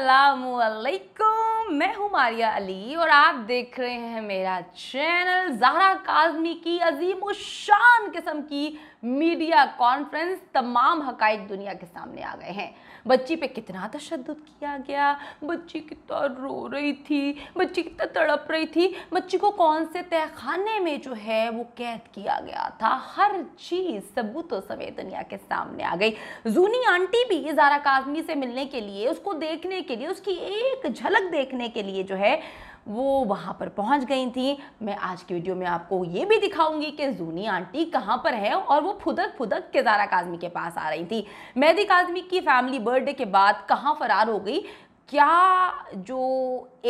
असलकुम मैं हूँ मारिया अली और आप देख रहे हैं मेरा चैनल जहरा काजमी की अजीम शान किस्म की मीडिया कॉन्फ्रेंस तमाम हकैक दुनिया के सामने आ गए हैं बच्ची पे कितना तशद किया गया बच्ची कितना रो रही थी बच्ची कितना तड़प रही थी बच्ची को कौन से तहखाने में जो है वो कैद किया गया था हर चीज़ सबूतों समेत दुनिया के सामने आ गई जूनी आंटी भी जारा काजमी से मिलने के लिए उसको देखने के लिए उसकी एक झलक देखने के लिए जो है वो वहाँ पर पहुँच गई थी मैं आज की वीडियो में आपको ये भी दिखाऊंगी कि जूनी आंटी कहाँ पर है और वो फुदक फुदक केदारा काजमी के पास आ रही थी मेहदी काजमी की फैमिली बर्थडे के बाद कहाँ फरार हो गई क्या जो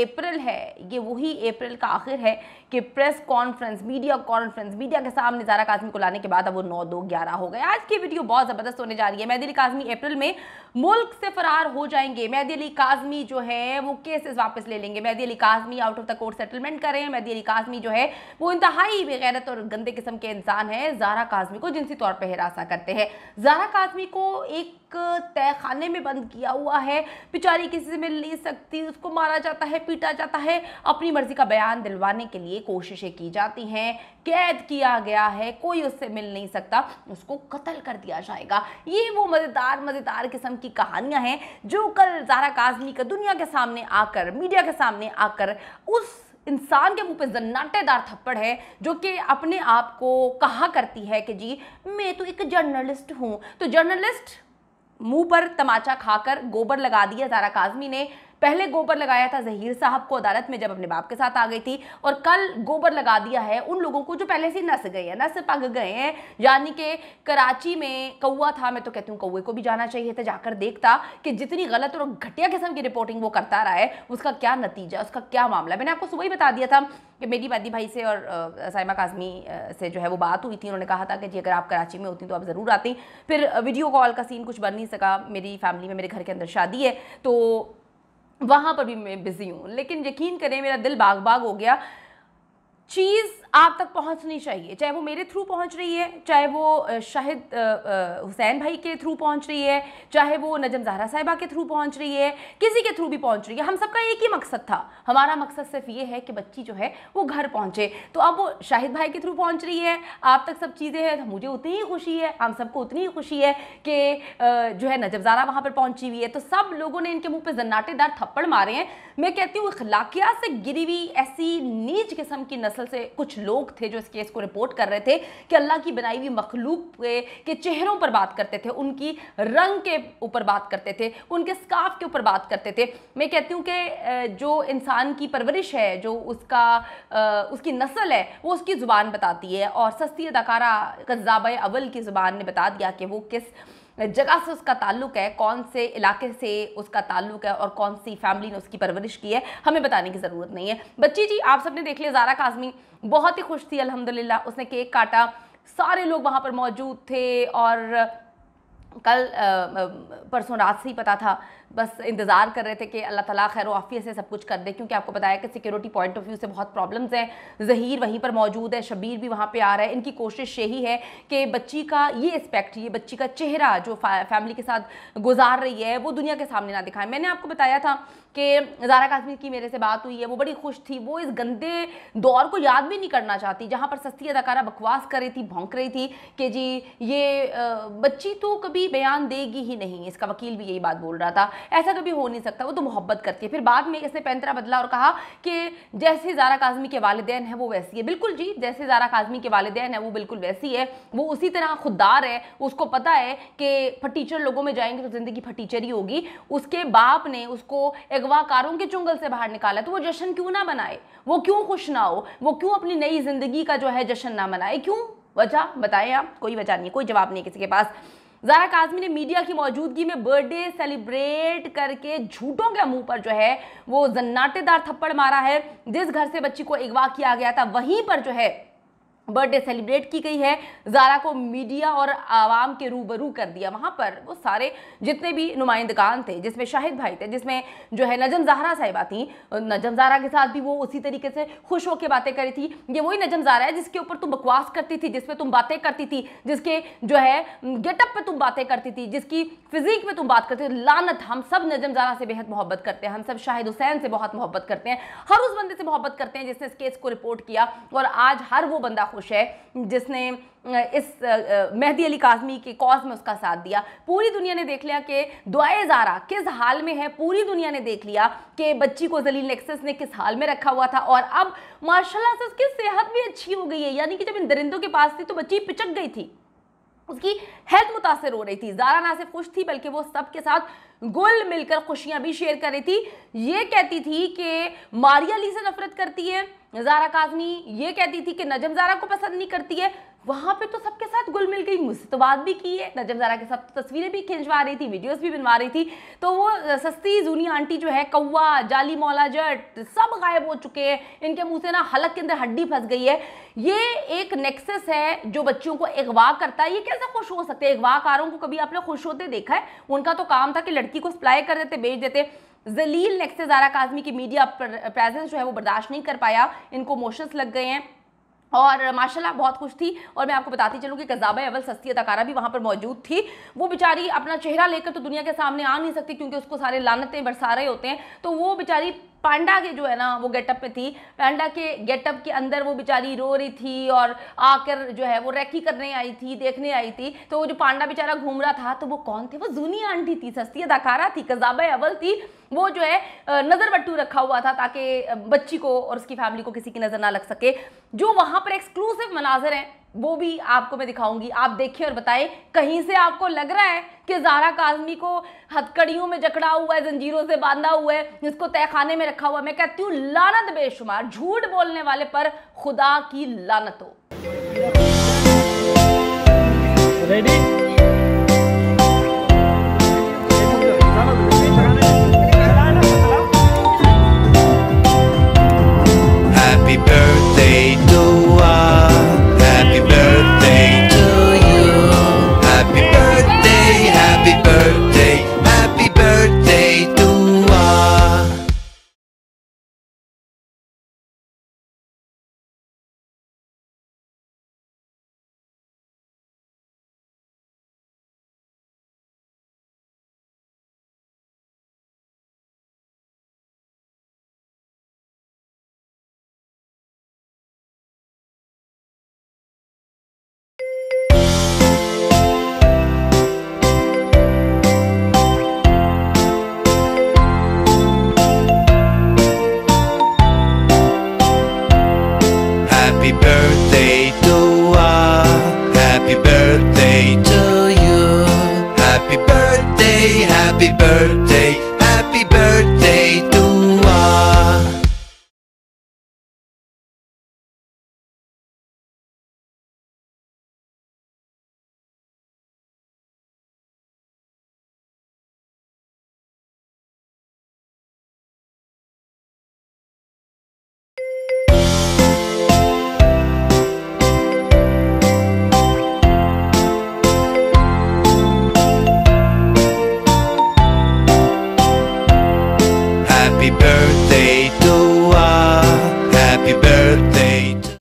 अप्रैल है ये वही अप्रैल का आखिर है कि press conference media conference media के सामने जारा काजमी को लाने के बाद अब वो नौ दो ग्यारह हो गए आज की वीडियो बहुत ज़बरदस्त होने जा रही है मैदी अली काजमी अप्रैल में मुल्क से फरार हो जाएंगे मैदी अली काजमी जो है वो केसेस वापस ले लेंगे Mehdi Ali Kazmi out of the court settlement कर रहे हैं मैदी अली काजमी जो है वो इंतहाई बेगैरत और गंदे किस्म के इंसान हैं जारा काजमी को जिनसी तौर पर हिरासा करते हैं जारा काजमी को एक तय खाने में बंद किया हुआ है बेचारी किसी से मिल नहीं सकती उसको मारा जाता है पीटा जाता है अपनी मर्जी का बयान दिलवाने के लिए कोशिशें की जाती हैं कैद किया गया है कोई उससे मिल नहीं सकता उसको कत्ल कर दिया जाएगा ये वो मज़ेदार मज़ेदार किस्म की कहानियाँ हैं जो कल जारा काजमी का दुनिया के सामने आकर मीडिया के सामने आकर उस इंसान के मुंह पे जन्नाटेदार थप्पड़ है जो कि अपने आप को कहा करती है कि जी मैं तो एक जर्नलिस्ट हूँ तो जर्नलिस्ट मुंह पर तमाचा खाकर गोबर लगा दिया जारा काजमी ने पहले गोबर लगाया था जहीर साहब को अदालत में जब अपने बाप के साथ आ गई थी और कल गोबर लगा दिया है उन लोगों को जो पहले से नस गए हैं नस पग गए हैं यानी कि कराची में कौआ था मैं तो कहती हूँ कौए को भी जाना चाहिए था जाकर देखता कि जितनी गलत और घटिया किस्म की रिपोर्टिंग वो करता रहा है उसका क्या नतीजा उसका क्या मामला मैंने आपको सुबह ही बता दिया था कि मेरी मैदी भाई से और साइमा काजमी से जो है वो बात हुई थी उन्होंने कहा था कि जी अगर आप कराची में होती तो आप ज़रूर आती फिर वीडियो कॉल का सीन कुछ बन नहीं सका मेरी फैमिली में मेरे घर के अंदर शादी है तो वहाँ पर भी मैं बिज़ी हूँ लेकिन यकीन करें मेरा दिल बाग बाग हो गया चीज़ आप तक पहुंचनी चाहिए चाहे वो मेरे थ्रू पहुंच रही है चाहे वो शाहिद हुसैन भाई के थ्रू पहुंच रही है चाहे वो नजम जहरा साहिबा के थ्रू पहुंच रही है किसी के थ्रू भी पहुंच रही है हम सबका एक ही मकसद था हमारा मकसद सिर्फ ये है कि बच्ची जो है वो घर पहुंचे तो अब वो शाहिद भाई के थ्रू पहुंच रही है आप तक सब चीज़ें हैं तो मुझे उतनी ही खुशी है हम सबको उतनी ही खुशी है कि जो है नजम जहरा वहाँ पर पहुँची हुई है तो सब लोगों ने इनके मुँह पर जन्नाटेदार थप्पड़ मारे हैं मैं कहती हूँ इखलाकियात से गिरी हुई ऐसी नीच किस्म की नस्ल से कुछ लोग थे जो इस केस को रिपोर्ट कर रहे थे कि अल्लाह की बनाई हुई मखलूक के चेहरों पर बात करते थे उनकी रंग के ऊपर बात करते थे उनके स्काफ के ऊपर बात करते थे मैं कहती हूँ कि जो इंसान की परवरिश है जो उसका उसकी नस्ल है वो उसकी ज़ुबान बताती है और सस्ती अदाकारा कज़ाब अवल की ज़ुबान ने बता दिया कि वो किस जगह से उसका ताल्लुक है कौन से इलाके से उसका ताल्लुक है और कौन सी फैमिली ने उसकी परवरिश की है हमें बताने की ज़रूरत नहीं है बच्ची जी आप सबने देख लिया जारा काजमी बहुत ही खुश थी अलहमदिल्ला उसने केक काटा सारे लोग वहाँ पर मौजूद थे और कल परसों रात से ही पता था बस इंतज़ार कर रहे थे कि अल्लाह ताला खैर वाफ़ी से सब कुछ कर दे क्योंकि आपको बताया कि सिक्योरिटी पॉइंट ऑफ व्यू से बहुत प्रॉब्लम्स हैं जहीर वहीं पर मौजूद है शबीर भी वहाँ पे आ रहा है इनकी कोशिश यही है कि बच्ची का ये एस्पेक्ट ये बच्ची का चेहरा जो फैमिली के साथ गुजार रही है वो दुनिया के सामने ना दिखाएं मैंने आपको बताया था कि जारा काश्मीर की मेरे से बात हुई है वो बड़ी खुश थी वो इस गंदे दौर को याद भी नहीं करना चाहती जहाँ पर सस्ती अदाकारा बकवास कर रही थी भौंक रही थी कि जी ये बच्ची तो कभी भी बयान देगी ही नहीं इसका वकील भी यही बात बोल रहा था ऐसा कभी हो नहीं सकता वो तो मोहब्बत करती है फिर बाद में इसने पैंतरा बदला और कहा कि जैसे जारा काजमी के वालदेन है वो वैसी है बिल्कुल जी जैसे जारा काजमी के वालदेन है वो बिल्कुल वैसी है वो उसी तरह खुददार है उसको पता है कि फटीचर लोगों में जाएंगे तो ज़िंदगी फटीचर ही होगी उसके बाप ने उसको अगवाकारों के चुंगल से बाहर निकाला तो वो जश्न क्यों ना बनाए वो क्यों खुश ना हो वो क्यों अपनी नई ज़िंदगी का जो है जश्न ना मनाए क्यों वजह बताएं आप कोई वजह नहीं कोई जवाब नहीं किसी के पास जारा काजमी ने मीडिया की मौजूदगी में बर्थडे सेलिब्रेट करके झूठों के मुंह पर जो है वो जन्नाटेदार थप्पड़ मारा है जिस घर से बच्ची को अगवा किया गया था वहीं पर जो है बर्थडे सेलिब्रेट की गई है जारा को मीडिया और आवाम के रूबरू कर दिया वहाँ पर वो सारे जितने भी नुमाइंदगान थे जिसमें शाहिद भाई थे जिसमें जो है नजम जहरा साहिबा थी नजम जहरा के साथ भी वो उसी तरीके से खुश होकर बातें करी थी ये वही नजम जहरा है जिसके ऊपर तुम बकवास करती थी जिसमें तुम बातें करती थी जिसके जो है गेटअप पर तुम बातें करती थी जिसकी फिजीक में तुम बात करते हो लानत हम सब नजम जहरा से बेहद मोहब्बत करते हैं हम सब शाहिद हुसैन से बहुत मोहब्बत करते हैं हर उस बंदे से मोहब्बत करते हैं जिसने इस केस को रिपोर्ट किया और आज हर वो बंदा खुश है जिसने इस मेहदी अली काजमी के कॉज में उसका साथ दिया पूरी दुनिया ने देख लिया कि दुआए ज़ारा किस हाल में है पूरी दुनिया ने देख लिया कि बच्ची को जलील नेक्सस ने किस हाल में रखा हुआ था और अब माशाल्लाह से उसकी सेहत भी अच्छी हो गई है यानी कि जब इन दरिंदों के पास थी तो बच्ची पिचक गई थी उसकी हेल्थ मुतासर हो रही थी ज़ारा ना सिर्फ खुश थी बल्कि वो सबके साथ गुल मिलकर खुशियां भी शेयर कर रही थी ये कहती थी कि मारिया ली से नफरत करती है जारा काजमी ये कहती थी कि नजम जारा को पसंद नहीं करती है वहाँ पे तो सबके साथ गुल मिल गई मुझसे तो बात भी की है नजम जारा के साथ तो तस्वीरें भी खिंचवा रही थी वीडियोस भी बनवा रही थी तो वो सस्ती जूनी आंटी जो है कौवा जाली मौला जट सब गायब हो चुके हैं इनके मुंह से ना हलक के अंदर हड्डी फंस गई है ये एक नेक्सस है जो बच्चियों को अगवा करता है ये कैसे खुश हो सकते हैं अगवाकारों को कभी आपने खुश होते देखा है उनका तो काम था कि लड़की को सप्लाई कर देते बेच देते जलील नेक्स्ट ज़ारा काजमी की मीडिया प्रेजेंस जो है वो बर्दाश्त नहीं कर पाया इनको मोशंस लग गए हैं और माशाल्लाह बहुत खुश थी और मैं आपको बताती चलूँ कि कजाबा अवल सस्ती अदाकारा भी वहाँ पर मौजूद थी वो बेचारी अपना चेहरा लेकर तो दुनिया के सामने आ नहीं सकती क्योंकि उसको सारे लानतें बरसा रहे होते हैं तो वो बेचारी पांडा के जो है ना वो गेटअप पे थी पांडा के गेटअप के अंदर वो बेचारी रो रही थी और आकर जो है वो रैकी करने आई थी देखने आई थी तो वो जो पांडा बेचारा घूम रहा था तो वो कौन थे वो जूनी आंटी थी सस्ती अदाकारा थी कजाब अवल थी वो जो है नज़र बट्टू रखा हुआ था ताकि बच्ची को और उसकी फैमिली को किसी की नज़र ना लग सके जो वहाँ पर एक्सक्लूसिव मनाजर हैं वो भी आपको मैं दिखाऊंगी आप देखिए और बताएं कहीं से आपको लग रहा है कि जारा काजमी को हथकड़ियों में जकड़ा हुआ है जंजीरों से बांधा हुआ है जिसको तहखाने में रखा हुआ है मैं कहती हूँ लानत बेशुमार झूठ बोलने वाले पर खुदा की लानत हो रेडी